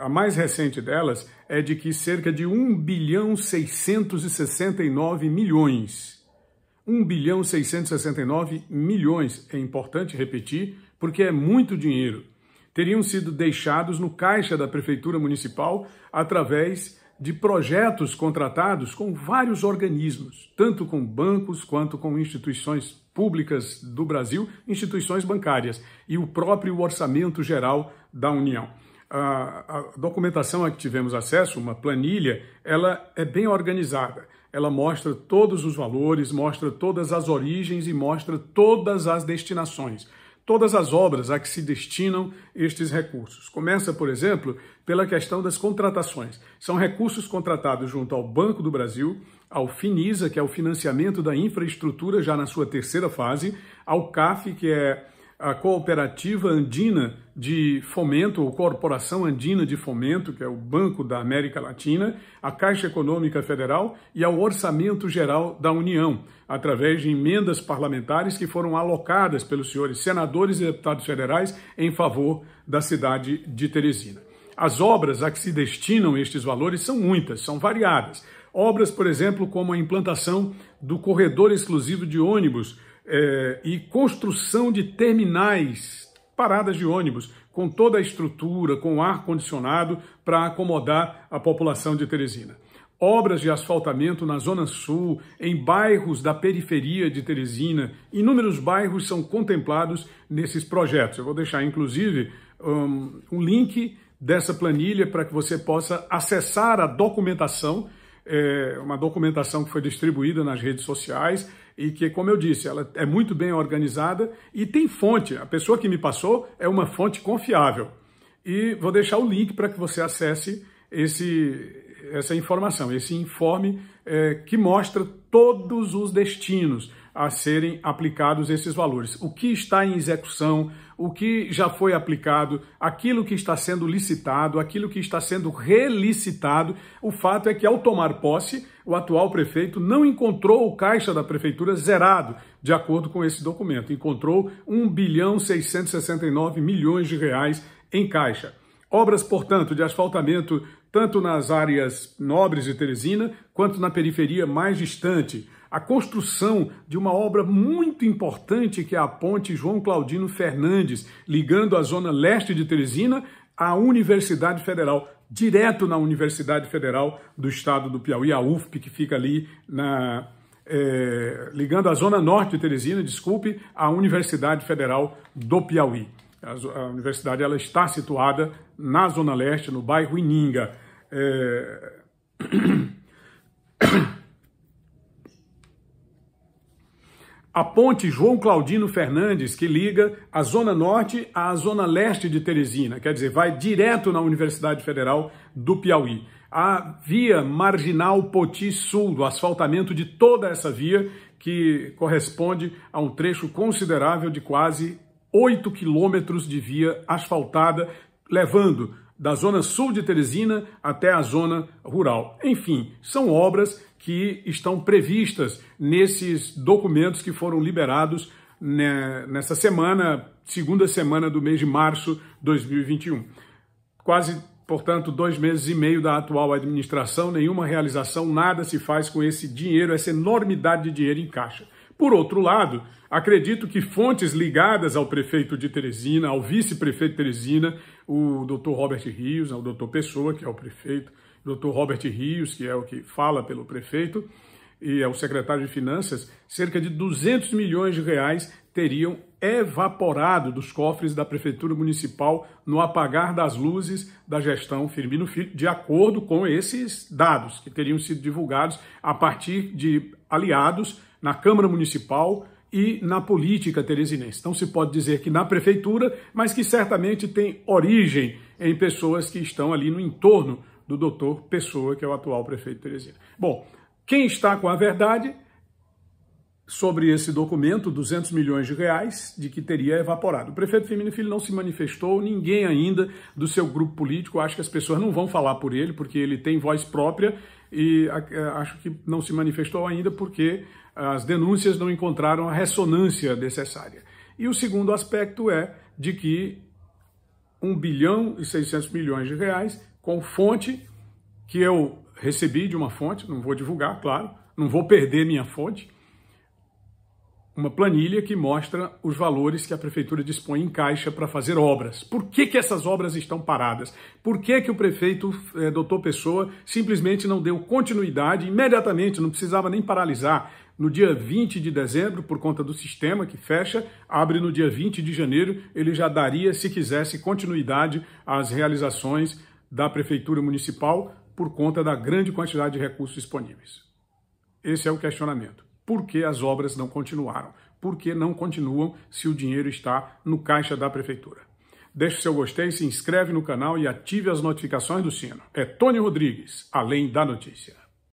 A mais recente delas é de que cerca de 1 bilhão 669 milhões. 1 bilhão 669 milhões, é importante repetir, porque é muito dinheiro. Teriam sido deixados no caixa da prefeitura municipal através de projetos contratados com vários organismos, tanto com bancos quanto com instituições públicas do Brasil, instituições bancárias e o próprio Orçamento Geral da União a, a documentação a que tivemos acesso, uma planilha, ela é bem organizada. Ela mostra todos os valores, mostra todas as origens e mostra todas as destinações todas as obras a que se destinam estes recursos. Começa, por exemplo, pela questão das contratações. São recursos contratados junto ao Banco do Brasil, ao FINISA, que é o financiamento da infraestrutura já na sua terceira fase, ao CAF, que é a Cooperativa Andina de Fomento, ou Corporação Andina de Fomento, que é o Banco da América Latina, a Caixa Econômica Federal e ao Orçamento Geral da União, através de emendas parlamentares que foram alocadas pelos senhores senadores e deputados federais em favor da cidade de Teresina. As obras a que se destinam estes valores são muitas, são variadas. Obras, por exemplo, como a implantação do corredor exclusivo de ônibus é, e construção de terminais, paradas de ônibus, com toda a estrutura, com ar-condicionado para acomodar a população de Teresina. Obras de asfaltamento na Zona Sul, em bairros da periferia de Teresina, inúmeros bairros são contemplados nesses projetos. Eu vou deixar, inclusive, um, um link dessa planilha para que você possa acessar a documentação é, uma documentação que foi distribuída nas redes sociais e que, como eu disse, ela é muito bem organizada e tem fonte. A pessoa que me passou é uma fonte confiável. E vou deixar o link para que você acesse esse, essa informação, esse informe é, que mostra todos os destinos a serem aplicados esses valores. O que está em execução, o que já foi aplicado, aquilo que está sendo licitado, aquilo que está sendo relicitado. O fato é que, ao tomar posse, o atual prefeito não encontrou o caixa da prefeitura zerado, de acordo com esse documento. Encontrou 1 bilhão 669 milhões de reais em caixa. Obras, portanto, de asfaltamento tanto nas áreas nobres de Teresina quanto na periferia mais distante a construção de uma obra muito importante que é a ponte João Claudino Fernandes, ligando a zona leste de Teresina à Universidade Federal, direto na Universidade Federal do Estado do Piauí, a UFP, que fica ali na, é, ligando a zona norte de Teresina, desculpe, à Universidade Federal do Piauí. A, a, universidade ela está situada na zona leste, no bairro Ininga. É... A ponte João Claudino Fernandes, que liga a Zona Norte à Zona Leste de Teresina, quer dizer, vai direto na Universidade Federal do Piauí. A via marginal Poti Sul, o asfaltamento de toda essa via, que corresponde a um trecho considerável de quase 8 quilômetros de via asfaltada, levando da zona sul de Teresina até a zona rural. Enfim, são obras que estão previstas nesses documentos que foram liberados né, nessa semana, segunda semana do mês de março de 2021. Quase, portanto, dois meses e meio da atual administração, nenhuma realização, nada se faz com esse dinheiro, essa enormidade de dinheiro em caixa. Por outro lado, acredito que fontes ligadas ao prefeito de Teresina, ao vice-prefeito de Teresina, o doutor Robert Rios, ao doutor Pessoa, que é o prefeito, o doutor Robert Rios, que é o que fala pelo prefeito, e é o secretário de Finanças, cerca de 200 milhões de reais teriam evaporado dos cofres da Prefeitura Municipal no apagar das luzes da gestão Firmino Filho, de acordo com esses dados que teriam sido divulgados a partir de aliados na Câmara Municipal e na política teresinense. Então se pode dizer que na prefeitura, mas que certamente tem origem em pessoas que estão ali no entorno do doutor Pessoa, que é o atual prefeito Teresina. Bom, quem está com a verdade sobre esse documento, 200 milhões de reais, de que teria evaporado. O prefeito Firmino Filho não se manifestou, ninguém ainda do seu grupo político, acho que as pessoas não vão falar por ele, porque ele tem voz própria e é, acho que não se manifestou ainda porque ah, as denúncias não encontraram a ressonância necessária. E o segundo aspecto é de que 1 bilhão e 600 milhões de reais com fonte que eu recebi de uma fonte, não vou divulgar, claro, não vou perder minha fonte, uma planilha que mostra os valores que a prefeitura dispõe em caixa para fazer obras. Por que, que essas obras estão paradas? Por que, que o prefeito é, doutor Pessoa simplesmente não deu continuidade imediatamente, não precisava nem paralisar? No dia 20 de dezembro, por conta do sistema que fecha, abre no dia 20 de janeiro, ele já daria, se quisesse, continuidade às realizações da prefeitura municipal por conta da grande quantidade de recursos disponíveis. Esse é o questionamento. Por que as obras não continuaram? Por que não continuam se o dinheiro está no caixa da prefeitura? Deixe seu gostei, se inscreve no canal e ative as notificações do sino. É Tony Rodrigues, além da notícia.